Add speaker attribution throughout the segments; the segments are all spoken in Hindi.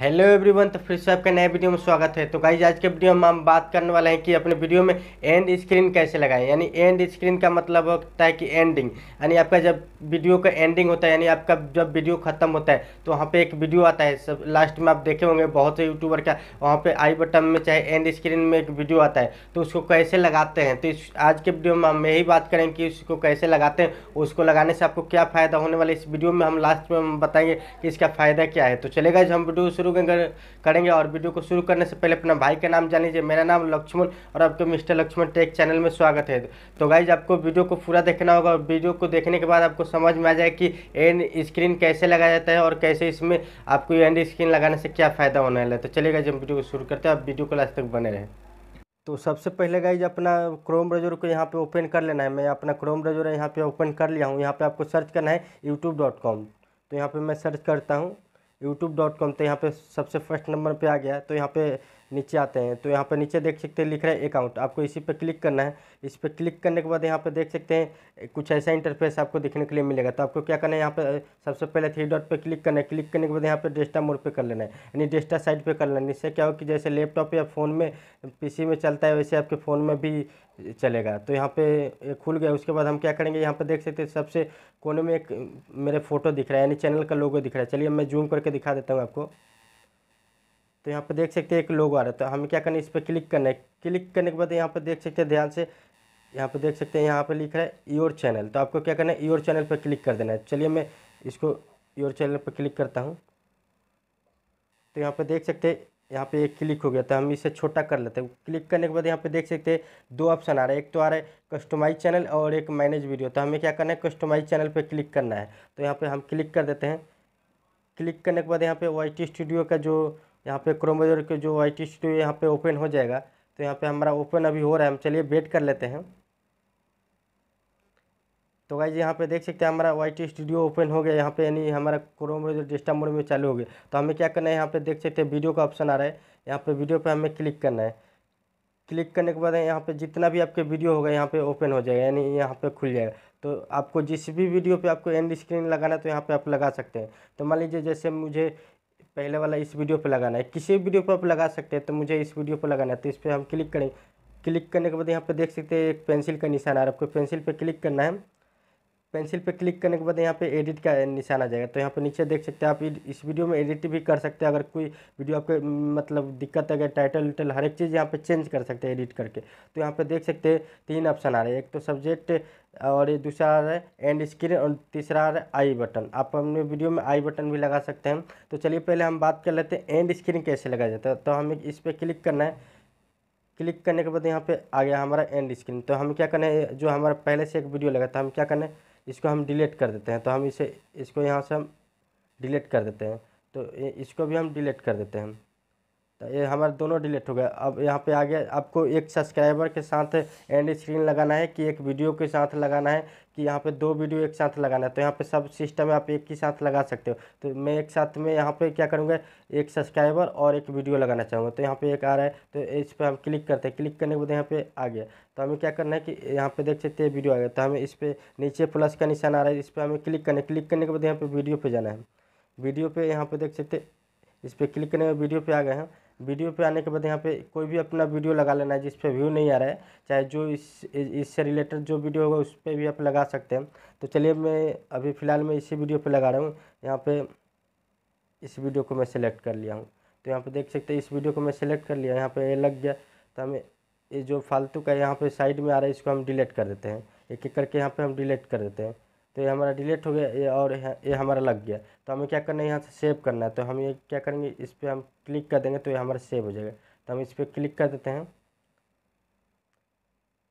Speaker 1: हेलो एवरीवन तो फिर से आपका नए वीडियो में स्वागत है तो गाइज आज के वीडियो में हम बात करने वाले हैं कि अपने वीडियो में एंड स्क्रीन कैसे लगाएं यानी एंड स्क्रीन का मतलब होता है कि एंडिंग यानी आपका जब वीडियो का एंडिंग होता है यानी आपका जब वीडियो ख़त्म होता है तो वहाँ पर एक वीडियो आता है सब लास्ट में आप देखे होंगे बहुत से यूट्यूबर का वहाँ पर आई बटन में चाहे एंड स्क्रीन में एक वीडियो आता है तो उसको कैसे लगाते हैं तो इस आज के वीडियो में हम यही बात करें कि उसको कैसे लगाते हैं उसको लगाने से आपको क्या फ़ायदा होने वाला है इस वीडियो में हम लास्ट में बताएंगे कि इसका फ़ायदा क्या है तो चलेगा हम वीडियो शुरू शुरू करेंगे और वीडियो को शुरू करने से पहले अपना भाई का नाम जान लीजिए मेरा नाम लक्ष्मण और आपके मिस्टर लक्ष्मण टेक चैनल में स्वागत है तो गाइज आपको वीडियो को पूरा देखना होगा और वीडियो को देखने के बाद आपको समझ में आ जाए कि एंड स्क्रीन कैसे लगाया जाता है और कैसे इसमें आपको एंड स्क्रीन लगाने से क्या फ़ायदा होने वाला है तो चलेगा जब वीडियो को शुरू करते हैं आप वीडियो को लास्ट तक बने रहें तो सबसे पहले गाइज अपना क्रोम ब्राउज़र को यहाँ पे ओपन कर लेना है मैं अपना क्रोम ब्राउज़र यहाँ पे ओपन कर लिया हूँ यहाँ पे आपको सर्च करना है यूट्यूब डॉट कॉम तो यहाँ पे मैं सर्च करता हूँ यूट्यूब डॉट कॉम तो यहाँ पे सबसे फर्स्ट नंबर पे आ गया तो यहाँ पे नीचे आते हैं तो यहाँ पर नीचे देख सकते हैं लिख रहा है अकाउंट आपको इसी पर क्लिक करना है इस पर क्लिक करने के बाद यहाँ पर देख सकते हैं कुछ ऐसा इंटरफेस आपको दिखने के लिए मिलेगा तो आपको क्या करना है यहाँ पर सबसे पहले थ्री डॉट पर क्लिक करना है क्लिक करने के बाद यहाँ पर डेस्टा मोड पर कर लेना है यानी डेस्टा साइड पर कर लेना है इससे क्या हो कि जैसे लैपटॉप या फ़ोन में पी में चलता है वैसे आपके फ़ोन में भी चलेगा तो यहाँ पे खुल गया उसके बाद हम क्या करेंगे यहाँ पे देख सकते हैं सबसे कोने में एक मेरे फोटो दिख रहा है यानी चैनल का लोगो दिख रहा है चलिए मैं जूम करके दिखा देता हूँ आपको तो यहाँ पर देख सकते हैं एक लोगो आ रहा है तो हमें क्या करना है इस पर क्लिक करना है क्लिक करने के बाद यहाँ पर देख सकते हैं ध्यान से यहाँ पर देख सकते हैं यहाँ पर लिख रहा है योर चैनल तो आपको क्या करना है योर चैनल पर क्लिक कर देना है चलिए मैं इसको योर चैनल पर क्लिक करता हूँ तो यहाँ पर देख सकते हैं यहाँ पे एक क्लिक हो गया तो हम इसे छोटा कर लेते हैं क्लिक करने के बाद यहाँ पे देख सकते हैं दो ऑप्शन आ रहा है एक तो आ रहा है कस्टमाइज चैनल और एक मैनेज वीडियो तो हमें क्या करना है कस्टमाइज चैनल पर क्लिक करना है तो यहाँ पर हम क्लिक कर देते हैं क्लिक करने के बाद यहाँ पर वाई स्टूडियो का जो यहाँ पे क्रोमोजोर के जो आई टी स्टू यहाँ पर ओपन हो जाएगा तो यहाँ पे हमारा ओपन अभी हो रहा है हम चलिए वेट कर लेते हैं तो भाई जी यहाँ पे देख सकते हैं हमारा वाई टी स्टूडियो ओपन हो गया यहाँ पे यानी हमारा क्रोम डिस्टा मोड में चालू हो गया तो हमें क्या करना है यहाँ पे देख सकते हैं वीडियो का ऑप्शन आ रहा है यहाँ पे वीडियो पे हमें क्लिक करना है क्लिक करने के बाद यहाँ पे जितना भी आपके वीडियो होगा यहाँ पे ओपन हो जाएगा यानी यहाँ पर खुल जाएगा तो आपको जिस भी वीडियो पे आपको एंड स्क्रीन लगाना है तो यहाँ पे आप लगा सकते हैं तो मान लीजिए जैसे मुझे पहले वाला इस वीडियो पर लगाना है किसी भी वीडियो पर आप लगा सकते हैं तो मुझे इस वीडियो पर लगाना है तो इस पर हम क्लिक करेंगे क्लिक करने के बाद यहाँ पर देख सकते हैं एक पेंसिल का निशान आ रहा है आपको पेंसिल पर क्लिक करना है पेंसिल पे क्लिक करने के बाद यहाँ पे एडिट का निशान आ जाएगा तो यहाँ पे नीचे देख सकते हैं आप इस वीडियो में एडिट भी कर सकते हैं अगर कोई वीडियो आपके मतलब दिक्कत अगर टाइटल उटल हर एक चीज़ यहाँ पे चेंज कर सकते हैं एडिट करके तो यहाँ पे देख सकते हैं तीन ऑप्शन आ रहे हैं एक तो सब्जेक्ट और दूसरा आ रहा है एंड स्क्रीन और तीसरा आ रहा है आई बटन आप अपने वीडियो में आई बटन भी लगा सकते हैं तो चलिए पहले हम बात कर लेते हैं एंड स्क्रीन कैसे लगाया जाता है तो हमें इस पर क्लिक करना है क्लिक करने के बाद यहाँ पे आ गया हमारा एंड स्क्रीन तो हम क्या करना है जो हमारा पहले से एक वीडियो लगा था हम क्या करें इसको हम डिलीट कर देते हैं तो हम इसे इसको यहाँ से हम डिलीट कर देते हैं तो इसको भी हम डिलीट कर देते हैं तो ये हमारे दोनों डिलीट हो गया अब यहाँ पे आ गया आपको एक सब्सक्राइबर के साथ एंड स्क्रीन लगाना है कि एक वीडियो के साथ लगाना है कि यहाँ पे दो वीडियो एक साथ लगाना है तो यहाँ पे सब सिस्टम है आप एक ही साथ लगा सकते हो तो मैं एक साथ में यहाँ पे क्या करूँगा एक सब्सक्राइबर और एक वीडियो लगाना चाहूँगा तो यहाँ पर एक आ रहा है तो इस पर हम क्लिक करते हैं क्लिक करने के बाद यहाँ पर आ गया तो हमें क्या करना है कि यहाँ पर देख सकते हैं वीडियो आ गया तो हमें इस पर नीचे प्लस का निशान आ रहा है इस पर हमें क्लिक करना क्लिक करने के बाद यहाँ पर वीडियो पर जाना है वीडियो पर यहाँ पर देख सकते इस पर क्लिक करने में वीडियो पर आ गए हैं वीडियो पे आने के बाद यहाँ पे कोई भी अपना वीडियो लगा लेना है जिस पे व्यू नहीं आ रहा है चाहे जो इस इससे रिलेटेड जो वीडियो होगा उस पर भी आप लगा सकते हैं तो चलिए मैं अभी फ़िलहाल मैं इसी वीडियो पे लगा रहा हूँ यहाँ पे इस वीडियो को मैं सिलेक्ट कर लिया हूँ तो यहाँ पे देख सकते हैं इस वीडियो को मैं सिलेक्ट कर लिया यहाँ पर ये लग गया तो हमें ये जो फालतू का यहाँ पर साइड में आ रहा है इसको हम डिलीट कर देते हैं एक एक करके यहाँ पर हम डिलीट कर देते हैं तो ये हमारा डिलीट हो गया ये और ये हमारा लग गया तो हमें क्या करना है यहाँ से सेव करना है तो हम ये क्या करेंगे इस पर हम क्लिक कर देंगे तो ये हमारा सेव हो जाएगा तो हम इस पर क्लिक कर देते हैं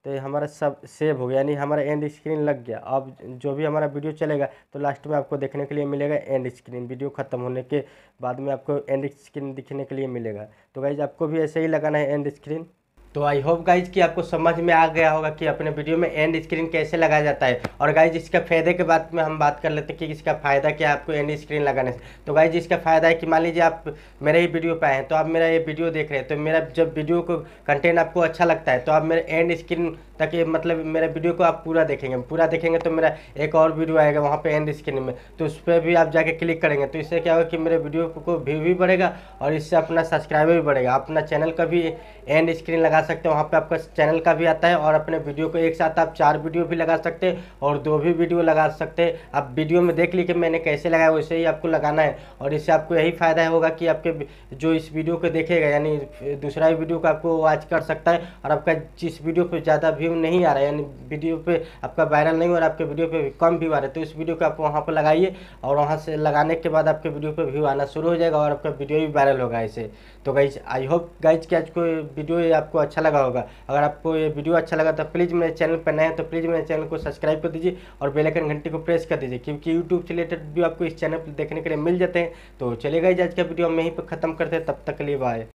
Speaker 1: तो ये हमारा सब सेव हो गया यानी हमारा एंड स्क्रीन लग गया अब जो भी हमारा वीडियो चलेगा तो लास्ट में आपको देखने के लिए मिलेगा एंड स्क्रीन वीडियो ख़त्म होने के बाद में आपको एंड स्क्रीन दिखने के लिए मिलेगा तो गाइज आपको भी ऐसे ही लगाना है एंड स्क्रीन तो आई होप गाइज कि आपको समझ में आ गया होगा कि अपने वीडियो में एंड स्क्रीन कैसे लगाया जाता है और गाइज इसके फायदे के बाद में हम बात कर लेते हैं कि इसका फ़ायदा क्या आपको एंड स्क्रीन लगाने से तो गाइज इसका फ़ायदा है कि मान लीजिए आप मेरे ही वीडियो पे आए हैं तो आप मेरा ये वीडियो देख रहे हैं तो मेरा जब वीडियो को कंटेंट आपको अच्छा लगता है तो आप मेरे एंड स्क्रीन ताकि मतलब मेरा वीडियो को आप पूरा देखेंगे पूरा देखेंगे तो मेरा एक और वीडियो आएगा वहाँ पे एंड स्क्रीन में तो उस पर भी आप जाके क्लिक करेंगे तो इससे क्या होगा कि मेरे वीडियो को व्यू भी बढ़ेगा और इससे अपना सब्सक्राइबर भी बढ़ेगा अपना चैनल का भी एंड स्क्रीन लगा सकते हैं वहाँ पर आपका चैनल का भी आता है और अपने वीडियो को एक साथ आप चार वीडियो भी लगा सकते हैं और दो भी वीडियो लगा सकते हैं आप वीडियो में देख लीजिए मैंने कैसे लगाया वैसे ही आपको लगाना है और इससे आपको यही फ़ायदा होगा कि आपके जो इस वीडियो को देखेगा यानी दूसरा वीडियो को आपको वॉच कर सकता है और आपका जिस वीडियो पर ज़्यादा व्यू व्यू नहीं आ रहा है यानी वीडियो पे आपका वायरल नहीं हो रहा आपके वीडियो पे कम व्यू आ रहा है तो इस वीडियो को आप वहाँ पर लगाइए और वहाँ से लगाने के बाद आपके वीडियो पे व्यू आना शुरू हो जाएगा और आपका वीडियो भी वायरल होगा इसे तो गाइज आई होप गाइज कि आज को वीडियो आपको अच्छा लगा होगा अगर आपको ये वीडियो अच्छा लगा तो प्लीज़ मेरे चैनल पर नए हैं तो प्लीज़ मेरे चैनल को सब्सक्राइब कर दीजिए और बेलकन घंटी को प्रेस कर दीजिए क्योंकि यूट्यूब से रिलेटेड भी आपको इस चैनल पर देखने के लिए मिल जाते हैं तो चले गाइज आज का वीडियो हम यहीं पर खत्म करते हैं तब तक के लिए बाय